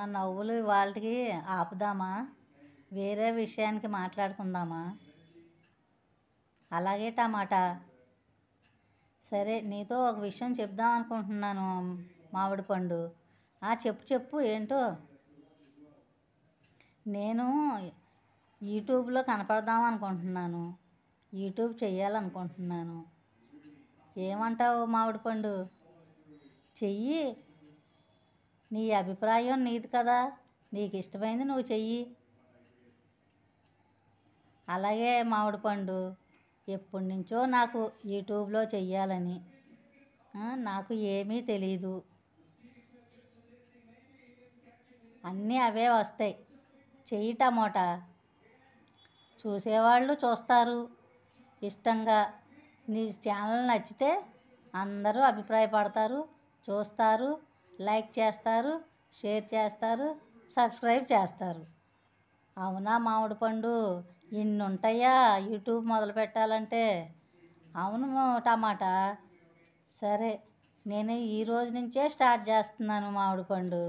నా నవ్వులు వాళ్ళకి ఆపుదామా వేరే విషయానికి మాట్లాడుకుందామా అలాగే టమాట సరే నీతో ఒక విషయం చెప్దాం అనుకుంటున్నాను మామిడి పండు ఆ చెప్పు చెప్పు ఏంటో నేను యూట్యూబ్లో కనపడదాం అనుకుంటున్నాను యూట్యూబ్ చేయాలనుకుంటున్నాను ఏమంటావు మామిడి పండు చెయ్యి నీ అభిప్రాయం నీది కదా నీకు ఇష్టమైంది నువ్వు చెయ్యి అలాగే మామిడి పండు ఎప్పటి నుంచో నాకు యూట్యూబ్లో చెయ్యాలని నాకు ఏమీ తెలీదు అన్నీ అవే వస్తాయి చెయ్యి టమోటా చూసేవాళ్ళు చూస్తారు ఇష్టంగా నీ ఛానల్ నచ్చితే అందరూ అభిప్రాయపడతారు చూస్తారు లైక్ చేస్తారు షేర్ చేస్తారు సబ్స్క్రైబ్ చేస్తారు అవునా మామిడి పండు ఇన్ని ఉంటాయా యూట్యూబ్ మొదలు పెట్టాలంటే అవును టమాటా సరే నేను ఈ రోజు నుంచే స్టార్ట్ చేస్తున్నాను మామిడి పండు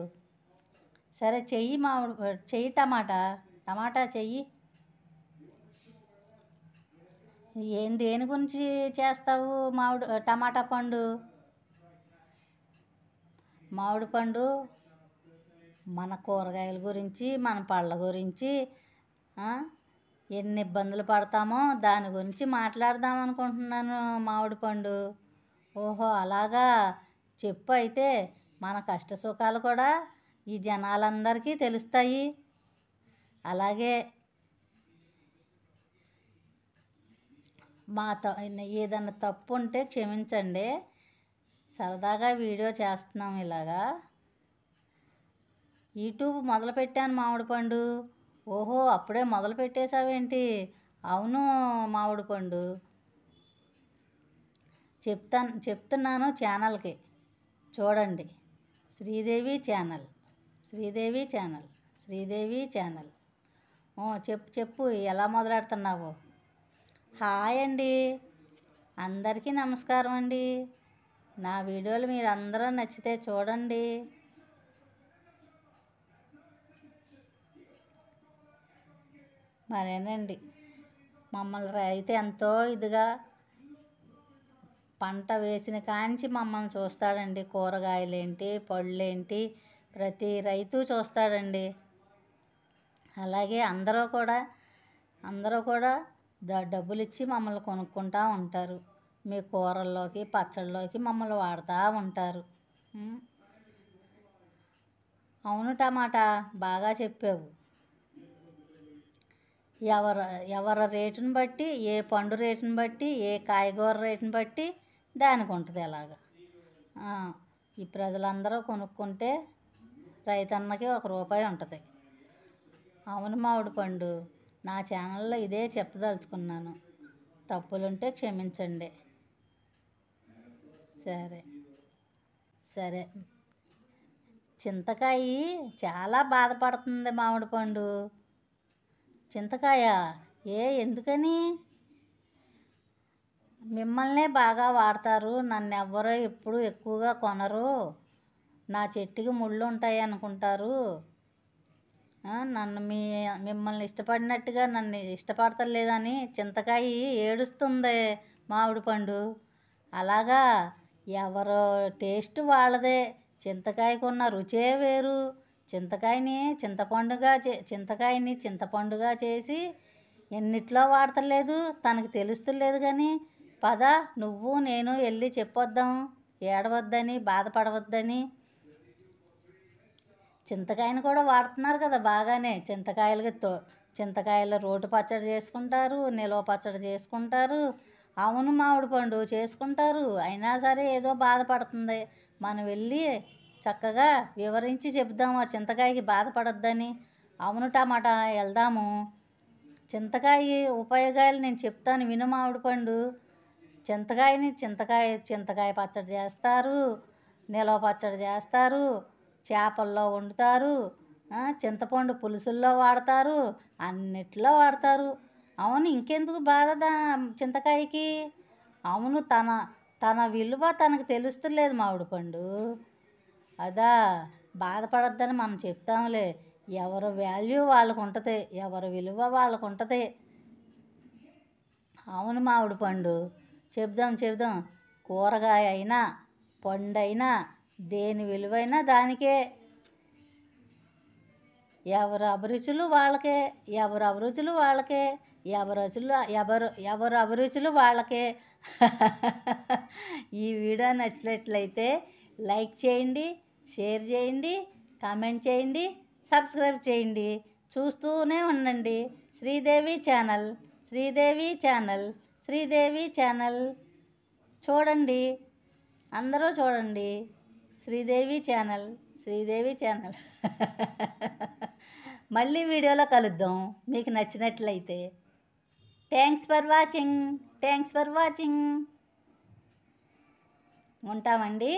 సరే చెయ్యి మామిడి చెయ్యి టమాటా టమాటా చెయ్యి ఏం దేని గురించి చేస్తావు మామిడి టమాటా పండు మామిడి పండు మన కూరగాయల గురించి మన పళ్ళ గురించి ఎన్ని ఇబ్బందులు పడతామో దాని గురించి మాట్లాడదాం అనుకుంటున్నాను మామిడి పండు ఓహో అలాగా చెప్పు అయితే మన కష్ట సుఖాలు కూడా ఈ జనాలందరికీ తెలుస్తాయి అలాగే మా త ఏదైనా తప్పు ఉంటే క్షమించండి సరదాగా వీడియో చేస్తున్నాం ఇలాగా యూట్యూబ్ మొదలుపెట్టాను మామిడి పండు ఓహో అప్పుడే మొదలు పెట్టేశావేంటి అవును మామిడి పండు చెప్తాను చెప్తున్నాను ఛానల్కి చూడండి Sridevi channel Sridevi channel Sridevi channel చెప్పు చెప్పు ఎలా మొదలెడుతున్నావు హాయ్ అండి అందరికీ నమస్కారం అండి నా వీడియోలు మీరు అందరూ నచ్చితే చూడండి మరేనండి మమ్మల్ని రైతు ఎంతో ఇదిగా పంట వేసిన కాంచి మమ్మల్ని చూస్తాడండి కూరగాయలేంటి పళ్ళేంటి ప్రతి రైతు చూస్తాడండి అలాగే అందరూ కూడా అందరూ కూడా డబ్బులు ఇచ్చి మమ్మల్ని కొనుక్కుంటూ ఉంటారు మీ కూరల్లోకి పచ్చళ్ళలోకి మమ్మల్ని వాడుతూ ఉంటారు అవును టమాటా బాగా చెప్పావు ఎవరు ఎవరి రేటును బట్టి ఏ పండు రేటును బట్టి ఏ కాయగూర రేటును బట్టి దానికి ఉంటుంది ఎలాగ ఈ ప్రజలందరూ కొనుక్కుంటే రైతన్నకి ఒక రూపాయి ఉంటుంది అవును మామిడి పండు నా ఛానల్లో ఇదే చెప్పదలుచుకున్నాను తప్పులుంటే క్షమించండి సరే సరే చింతకాయ చాలా బాధపడుతుంది మామిడి పండు చింతకాయ ఏ ఎందుకని మిమ్మల్నే బాగా వాడతారు నన్ను ఎవ్వరో ఎప్పుడు ఎక్కువగా కొనరు నా చెట్టుకి ముళ్ళు ఉంటాయి అనుకుంటారు నన్ను మీ మిమ్మల్ని ఇష్టపడినట్టుగా నన్ను ఇష్టపడతలేదని చింతకాయ ఏడుస్తుంది మామిడి పండు అలాగా ఎవరు టేస్ట్ వాళ్ళదే చింతకాయకున్న రుచే వేరు చింతకాయని చింతపండుగా చే చింతకాయని చింతపండుగా చేసి ఎన్నిట్లో వాడతలేదు తనకు తెలుస్తులేదు కానీ పద నువ్వు నేను వెళ్ళి చెప్పొద్దాం ఏడవద్దని బాధపడవద్దని చింతకాయని కూడా వాడుతున్నారు కదా బాగానే చింతకాయలతో చింతకాయలు రోడ్డు పచ్చడి చేసుకుంటారు నిలువ పచ్చడి చేసుకుంటారు అవును మామిడి పండు చేసుకుంటారు అయినా సరే ఏదో బాధపడుతుంది మనం వెళ్ళి చక్కగా వివరించి చెబుదాము ఆ చింతకాయకి బాధపడద్దని అవును టమాటా వెళ్దాము చింతకాయ ఉపయోగాలు నేను చెప్తాను విను మామిడి పండు చింతకాయని చింతకాయ చింతకాయ పచ్చడి చేస్తారు నిలవ పచ్చడి చేస్తారు చేపల్లో వండుతారు చింతపండు పులుసుల్లో వాడతారు అన్నిట్లో వాడతారు అవును ఇంకెందుకు బాధ చింతకాయకి అవును తన తన విలువ తనకు తెలుస్తలేదు మామిడి పండు అదా బాధపడద్దని మనం చెప్తాంలే ఎవరి వాల్యూ వాళ్ళకు ఉంటుంది ఎవరి విలువ వాళ్ళకు ఉంటుంది అవును మామిడి పండు చెప్దాం చెప్దాం కూరగాయ అయినా పండైనా దేని విలువైనా దానికే ఎవరు అభిరుచులు వాళ్ళకే ఎవరు అభిరుచులు వాళ్ళకే ఎవరుచులు ఎవరు ఎవరు అభిరుచులు వాళ్ళకే ఈ వీడియో నచ్చినట్లయితే లైక్ చేయండి షేర్ చేయండి కామెంట్ చేయండి సబ్స్క్రైబ్ చేయండి చూస్తూనే ఉండండి Sridevi channel Sridevi channel Sridevi channel చూడండి అందరూ చూడండి శ్రీదేవి ఛానల్ శ్రీదేవి ఛానల్ మళ్ళీ వీడియోలో కలుద్దాం మీకు నచ్చినట్లయితే thanks for watching thanks for watching ఉంటామండి